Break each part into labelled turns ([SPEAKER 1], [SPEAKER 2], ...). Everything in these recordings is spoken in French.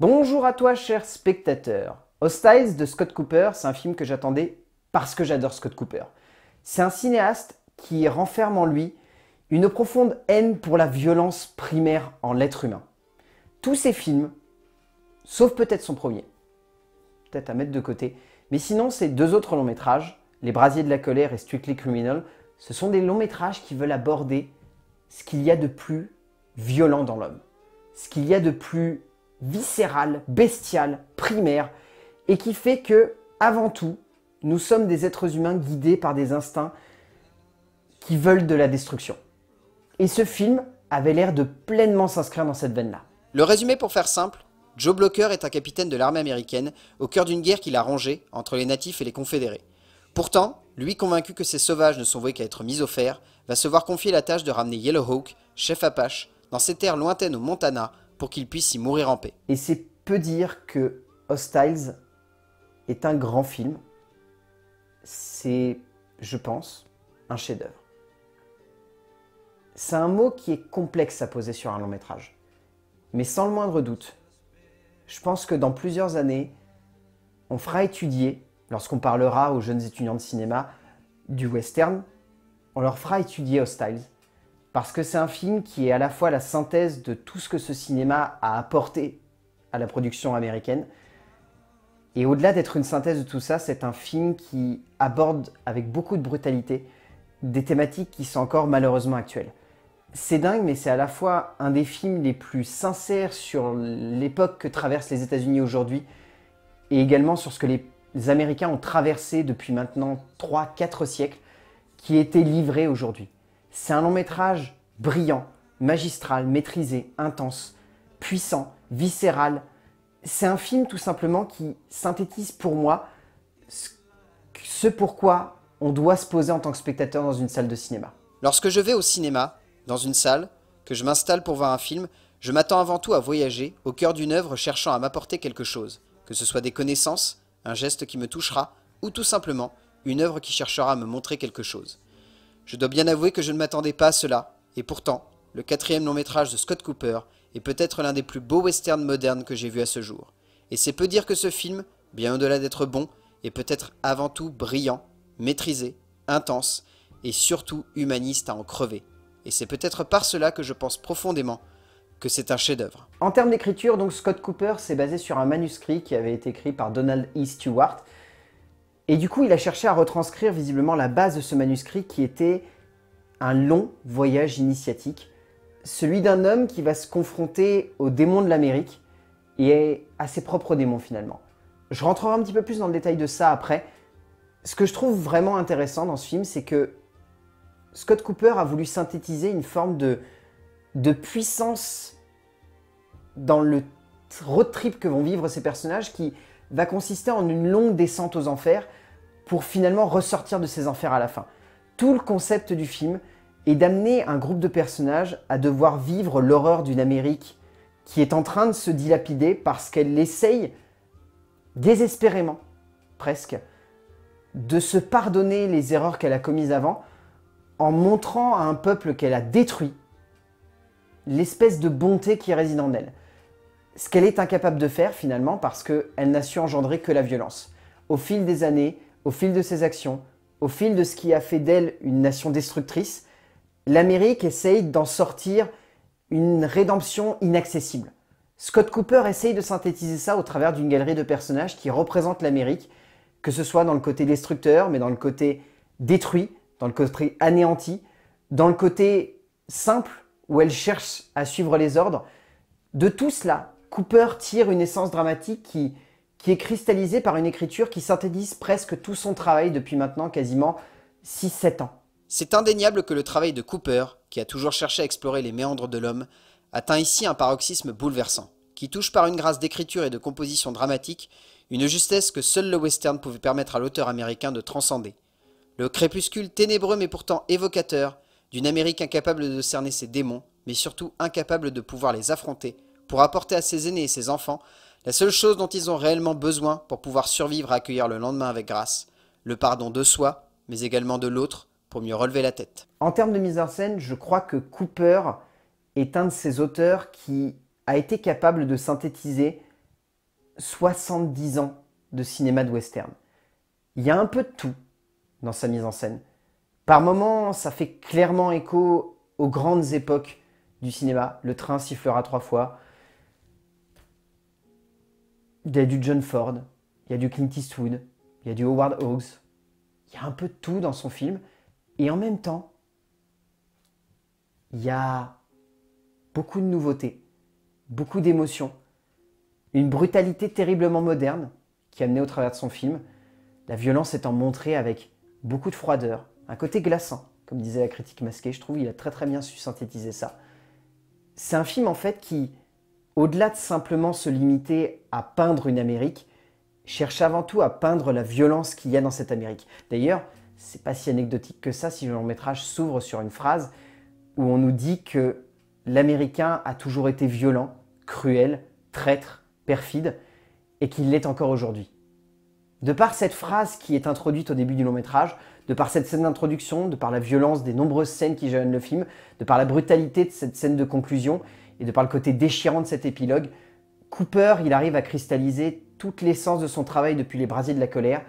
[SPEAKER 1] Bonjour à toi, cher spectateur. Hostiles de Scott Cooper, c'est un film que j'attendais parce que j'adore Scott Cooper. C'est un cinéaste qui renferme en lui une profonde haine pour la violence primaire en l'être humain. Tous ses films, sauf peut-être son premier, peut-être à mettre de côté, mais sinon ces deux autres longs métrages, Les Brasiers de la colère et Strictly Criminal, ce sont des longs métrages qui veulent aborder ce qu'il y a de plus violent dans l'homme, ce qu'il y a de plus viscérale, bestiale, primaire, et qui fait que, avant tout, nous sommes des êtres humains guidés par des instincts qui veulent de la destruction. Et ce film avait l'air de pleinement s'inscrire dans cette veine-là. Le résumé pour faire simple, Joe Blocker est un capitaine de l'armée américaine au cœur d'une guerre qu'il a rongée entre les natifs et les confédérés. Pourtant, lui convaincu que ces sauvages ne sont voués qu'à être mis au fer, va se voir confier la tâche de ramener Hawk, chef Apache, dans ses terres lointaines au Montana pour qu'il puisse y mourir en paix. Et c'est peu dire que Hostiles est un grand film. C'est, je pense, un chef-d'œuvre. C'est un mot qui est complexe à poser sur un long métrage. Mais sans le moindre doute, je pense que dans plusieurs années, on fera étudier, lorsqu'on parlera aux jeunes étudiants de cinéma du western, on leur fera étudier Hostiles parce que c'est un film qui est à la fois la synthèse de tout ce que ce cinéma a apporté à la production américaine. Et au-delà d'être une synthèse de tout ça, c'est un film qui aborde avec beaucoup de brutalité des thématiques qui sont encore malheureusement actuelles. C'est dingue, mais c'est à la fois un des films les plus sincères sur l'époque que traversent les États-Unis aujourd'hui, et également sur ce que les, Américains ont traversé depuis maintenant 3-4 siècles, qui était livré aujourd'hui. C'est un long métrage brillant, magistral, maîtrisé, intense, puissant, viscéral. C'est un film tout simplement qui synthétise pour moi ce pourquoi on doit se poser en tant que spectateur dans une salle de cinéma. Lorsque je vais au cinéma, dans une salle, que je m'installe pour voir un film, je m'attends avant tout à voyager au cœur d'une œuvre cherchant à m'apporter quelque chose, que ce soit des connaissances, un geste qui me touchera, ou tout simplement une œuvre qui cherchera à me montrer quelque chose. Je dois bien avouer que je ne m'attendais pas à cela, et pourtant, le quatrième long métrage de Scott Cooper est peut-être l'un des plus beaux westerns modernes que j'ai vu à ce jour. Et c'est peu dire que ce film, bien au-delà d'être bon, est peut-être avant tout brillant, maîtrisé, intense, et surtout humaniste à en crever. Et c'est peut-être par cela que je pense profondément que c'est un chef-d'œuvre. En termes d'écriture, donc Scott Cooper s'est basé sur un manuscrit qui avait été écrit par Donald E. Stewart, et du coup, il a cherché à retranscrire visiblement la base de ce manuscrit qui était un long voyage initiatique, celui d'un homme qui va se confronter aux démons de l'Amérique et à ses propres démons finalement. Je rentrerai un petit peu plus dans le détail de ça après. Ce que je trouve vraiment intéressant dans ce film, c'est que Scott Cooper a voulu synthétiser une forme de, de puissance dans le road trip que vont vivre ces personnages qui va consister en une longue descente aux enfers pour finalement ressortir de ses enfers à la fin. Tout le concept du film est d'amener un groupe de personnages à devoir vivre l'horreur d'une Amérique qui est en train de se dilapider parce qu'elle essaye désespérément, presque, de se pardonner les erreurs qu'elle a commises avant en montrant à un peuple qu'elle a détruit l'espèce de bonté qui réside en elle. Ce qu'elle est incapable de faire finalement parce qu'elle n'a su engendrer que la violence. Au fil des années, au fil de ses actions, au fil de ce qui a fait d'elle une nation destructrice, l'Amérique essaye d'en sortir une rédemption inaccessible. Scott Cooper essaye de synthétiser ça au travers d'une galerie de personnages qui représentent l'Amérique, que ce soit dans le côté destructeur, mais dans le côté détruit, dans le côté anéanti, dans le côté simple où elle cherche à suivre les ordres. De tout cela, Cooper tire une essence dramatique qui, qui est cristallisé par une écriture qui synthétise presque tout son travail depuis maintenant quasiment 6-7 ans. C'est indéniable que le travail de Cooper, qui a toujours cherché à explorer les méandres de l'homme, atteint ici un paroxysme bouleversant, qui touche par une grâce d'écriture et de composition dramatique, une justesse que seul le western pouvait permettre à l'auteur américain de transcender. Le crépuscule ténébreux mais pourtant évocateur, d'une Amérique incapable de cerner ses démons, mais surtout incapable de pouvoir les affronter, pour apporter à ses aînés et ses enfants la seule chose dont ils ont réellement besoin pour pouvoir survivre à accueillir le lendemain avec grâce, le pardon de soi, mais également de l'autre, pour mieux relever la tête. En termes de mise en scène, je crois que Cooper est un de ces auteurs qui a été capable de synthétiser 70 ans de cinéma de western. Il y a un peu de tout dans sa mise en scène. Par moments, ça fait clairement écho aux grandes époques du cinéma. Le train sifflera trois fois, il y a du John Ford, il y a du Clint Eastwood, il y a du Howard Hawks. Il y a un peu de tout dans son film. Et en même temps, il y a beaucoup de nouveautés, beaucoup d'émotions, une brutalité terriblement moderne qui est amenée au travers de son film, la violence étant montrée avec beaucoup de froideur, un côté glaçant, comme disait la critique masquée, je trouve il a très très bien su synthétiser ça. C'est un film en fait qui au-delà de simplement se limiter à peindre une Amérique, cherche avant tout à peindre la violence qu'il y a dans cette Amérique. D'ailleurs, c'est pas si anecdotique que ça si le long métrage s'ouvre sur une phrase où on nous dit que l'Américain a toujours été violent, cruel, traître, perfide, et qu'il l'est encore aujourd'hui. De par cette phrase qui est introduite au début du long métrage, de par cette scène d'introduction, de par la violence des nombreuses scènes qui gênent le film, de par la brutalité de cette scène de conclusion, et de par le côté déchirant de cet épilogue, Cooper, il arrive à cristalliser toute l'essence de son travail depuis Les Brasiers de la colère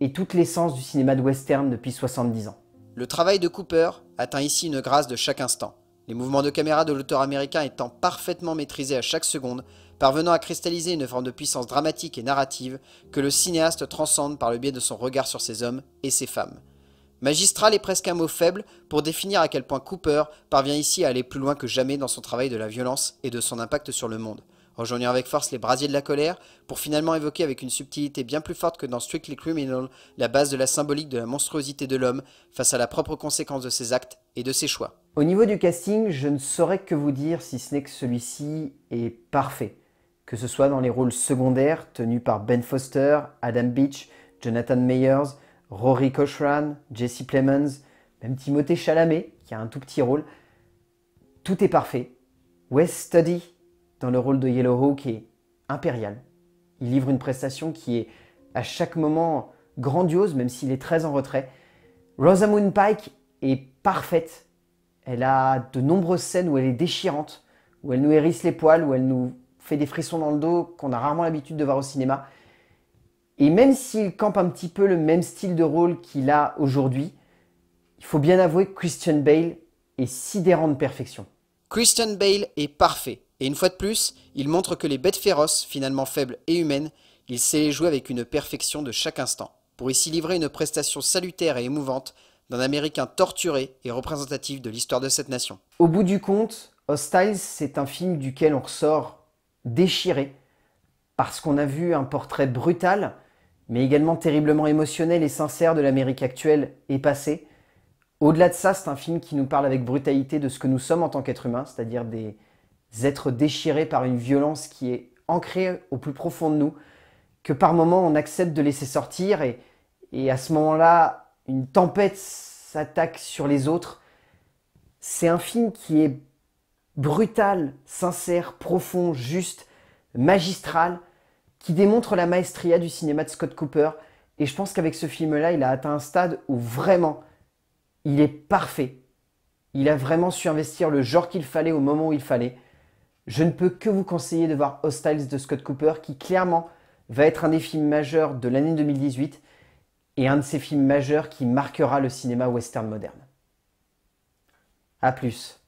[SPEAKER 1] et toute l'essence du cinéma de western depuis 70 ans. Le travail de Cooper atteint ici une grâce de chaque instant, les mouvements de caméra de l'auteur américain étant parfaitement maîtrisés à chaque seconde, parvenant à cristalliser une forme de puissance dramatique et narrative que le cinéaste transcende par le biais de son regard sur ses hommes et ses femmes. Magistral est presque un mot faible pour définir à quel point Cooper parvient ici à aller plus loin que jamais dans son travail de la violence et de son impact sur le monde, rejoignant avec force les brasiers de la colère pour finalement évoquer avec une subtilité bien plus forte que dans Strictly Criminal la base de la symbolique de la monstruosité de l'homme face à la propre conséquence de ses actes et de ses choix. Au niveau du casting, je ne saurais que vous dire si ce n'est que celui-ci est parfait, que ce soit dans les rôles secondaires tenus par Ben Foster, Adam Beach, Jonathan Meyers, Rory Cochran, Jesse Plemons, même Timothée Chalamet, qui a un tout petit rôle. Tout est parfait. Wes Study, dans le rôle de Yellow Yellowhawk, est impérial. Il livre une prestation qui est à chaque moment grandiose, même s'il est très en retrait. Rosamund Pike est parfaite. Elle a de nombreuses scènes où elle est déchirante, où elle nous hérisse les poils, où elle nous fait des frissons dans le dos qu'on a rarement l'habitude de voir au cinéma. Et même s'il campe un petit peu le même style de rôle qu'il a aujourd'hui, il faut bien avouer que Christian Bale est sidérant de perfection. Christian Bale est parfait. Et une fois de plus, il montre que les bêtes féroces, finalement faibles et humaines, il sait les jouer avec une perfection de chaque instant, pour ici livrer une prestation salutaire et émouvante d'un Américain torturé et représentatif de l'histoire de cette nation. Au bout du compte, Hostiles, c'est un film duquel on ressort déchiré, parce qu'on a vu un portrait brutal, mais également terriblement émotionnel et sincère de l'Amérique actuelle et passée. Au-delà de ça, c'est un film qui nous parle avec brutalité de ce que nous sommes en tant qu'êtres humains, c'est-à-dire des êtres déchirés par une violence qui est ancrée au plus profond de nous, que par moments on accepte de laisser sortir, et, et à ce moment-là, une tempête s'attaque sur les autres. C'est un film qui est brutal, sincère, profond, juste, magistral, qui démontre la maestria du cinéma de Scott Cooper. Et je pense qu'avec ce film-là, il a atteint un stade où vraiment, il est parfait. Il a vraiment su investir le genre qu'il fallait au moment où il fallait. Je ne peux que vous conseiller de voir Hostiles de Scott Cooper, qui clairement va être un des films majeurs de l'année 2018 et un de ces films majeurs qui marquera le cinéma western moderne. A plus.